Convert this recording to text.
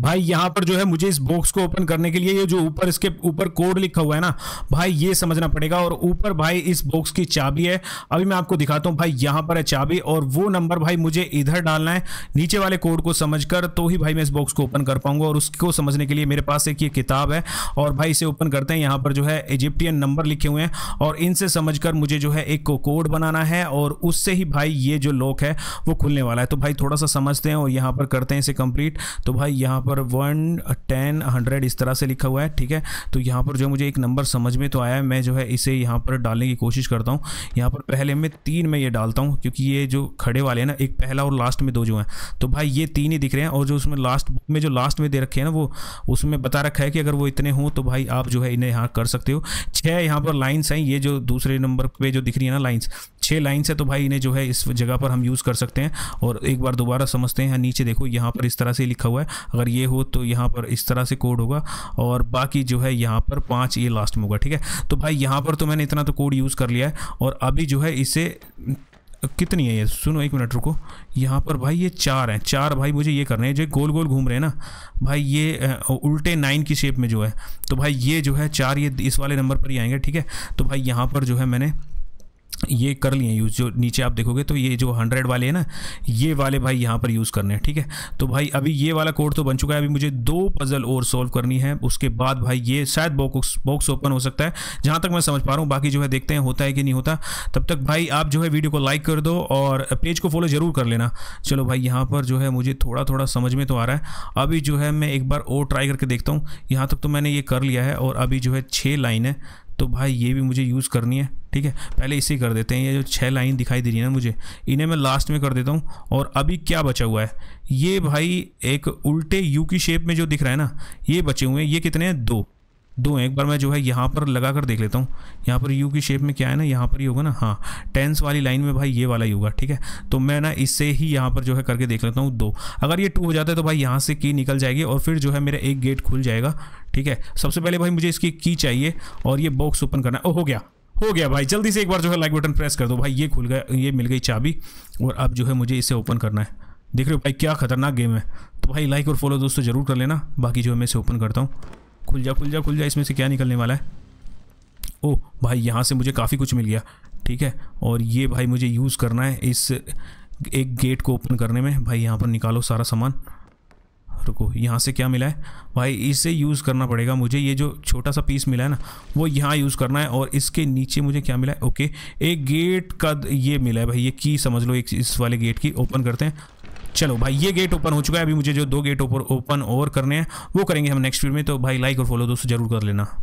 भाई यहाँ पर जो है मुझे इस बॉक्स को ओपन करने के लिए ये जो ऊपर इसके ऊपर कोड लिखा हुआ है ना भाई ये समझना पड़ेगा और ऊपर भाई इस बॉक्स की चाबी है अभी मैं आपको दिखाता हूँ भाई यहाँ पर है चाबी और वो नंबर भाई मुझे इधर डालना है नीचे वाले कोड को समझ कर तो ही भाई मैं इस बॉक्स को ओपन कर पाऊंगा और उसको समझने के लिए मेरे पास एक ये किताब है और भाई इसे ओपन करते हैं यहाँ पर जो है इजिप्टियन नंबर लिखे हुए हैं और इनसे समझ कर मुझे जो है एक कोड बनाना है और उससे ही भाई ये जो लॉक है वो खुलने वाला है तो भाई थोड़ा सा समझते हैं और यहाँ पर करते हैं इसे कंप्लीट तो भाई यहाँ पर पर वन टेन हंड्रेड इस तरह से लिखा हुआ है ठीक है तो यहाँ पर जो मुझे एक नंबर समझ में तो आया है मैं जो है इसे यहाँ पर डालने की कोशिश करता हूँ यहाँ पर पहले में तीन में ये डालता हूँ क्योंकि ये जो खड़े वाले हैं ना एक पहला और लास्ट में दो जो हैं तो भाई ये तीन ही दिख रहे हैं और जो उसमें लास्ट बुक में जो लास्ट में दे रखे हैं ना वो उसमें बता रखा है कि अगर वो इतने हों तो भाई आप जो है इन्हें यहाँ कर सकते हो छः यहाँ पर लाइन्स हैं ये जो दूसरे नंबर पर जो दिख रही है ना लाइन्स छः लाइन्स है तो भाई इन्हें जो है इस जगह पर हम यूज़ कर सकते हैं और एक बार दोबारा समझते हैं नीचे देखो यहाँ पर इस तरह से लिखा हुआ है अगर ये ये हो तो यहाँ पर इस तरह से कोड होगा और बाकी जो है यहाँ पर पाँच ये लास्ट में होगा ठीक है तो भाई यहाँ पर तो मैंने इतना तो कोड यूज़ कर लिया है और अभी जो है इसे कितनी है ये सुनो एक मिनट रुको यहाँ पर भाई ये चार हैं चार भाई मुझे ये करने हैं जो गोल गोल घूम रहे हैं ना भाई ये उल्टे नाइन की शेप में जो है तो भाई ये जो है चार ये इस वाले नंबर पर ही आएंगे ठीक है तो भाई यहाँ पर जो है मैंने ये कर लिए यूज़ जो नीचे आप देखोगे तो ये जो हंड्रेड वाले हैं ना ये वाले भाई यहाँ पर यूज़ करने हैं ठीक है तो भाई अभी ये वाला कोड तो बन चुका है अभी मुझे दो पज़ल और सॉल्व करनी है उसके बाद भाई ये शायद बॉक्स बॉक्स ओपन हो सकता है जहाँ तक मैं समझ पा रहा हूँ बाकी जो है देखते हैं होता है कि नहीं होता तब तक भाई आप जो है वीडियो को लाइक कर दो और पेज को फॉलो ज़रूर कर लेना चलो भाई यहाँ पर जो है मुझे थोड़ा थोड़ा समझ में तो आ रहा है अभी जो है मैं एक बार और ट्राई करके देखता हूँ यहाँ तक तो मैंने ये कर लिया है और अभी जो है छः लाइन है तो भाई ये भी मुझे यूज़ करनी है ठीक है पहले इसे कर देते हैं ये जो छः लाइन दिखाई दे रही है ना मुझे इन्हें मैं लास्ट में कर देता हूँ और अभी क्या बचा हुआ है ये भाई एक उल्टे यू की शेप में जो दिख रहा है ना ये बचे हुए हैं ये कितने हैं दो दो एक बार मैं जो है यहाँ पर लगा कर देख लेता हूँ यहाँ पर यू की शेप में क्या है ना यहाँ पर ही होगा ना हाँ टेंस वाली लाइन में भाई ये वाला ही होगा ठीक है तो मैं ना इससे ही यहाँ पर जो है करके देख लेता हूँ दो अगर ये टू हो जाता है तो भाई यहाँ से की निकल जाएगी और फिर जो है मेरा एक गेट खुल जाएगा ठीक है सबसे पहले भाई मुझे इसकी की चाहिए और ये बॉक्स ओपन करना है ओ हो गया हो गया भाई जल्दी से एक बार जो है लाइक बटन प्रेस कर दो भाई ये खुल गया ये मिल गई चाबी और अब जो है मुझे इसे ओपन करना है देख रहे हो भाई क्या खतरनाक गेम है तो भाई लाइक और फॉलो दोस्तों ज़रूर कर लेना बाकी जो है मैं इसे ओपन करता हूँ खुल जा खुल जा खुल जा इसमें से क्या निकलने वाला है ओह भाई यहाँ से मुझे काफ़ी कुछ मिल गया ठीक है और ये भाई मुझे यूज़ करना है इस एक गेट को ओपन करने में भाई यहाँ पर निकालो सारा सामान रुको यहाँ से क्या मिला है भाई इसे यूज़ करना पड़ेगा मुझे ये जो छोटा सा पीस मिला है ना वो यहाँ यूज़ करना है और इसके नीचे मुझे क्या मिला है ओके एक गेट का ये मिला है भाई ये की समझ लो एक इस वाले गेट की ओपन करते हैं चलो भाई ये गेट ओपन हो चुका है अभी मुझे जो दो गेट ओपन और करने हैं वो करेंगे हम नेक्स्ट वीडियो में तो भाई लाइक और फॉलो दोस्तों जरूर कर लेना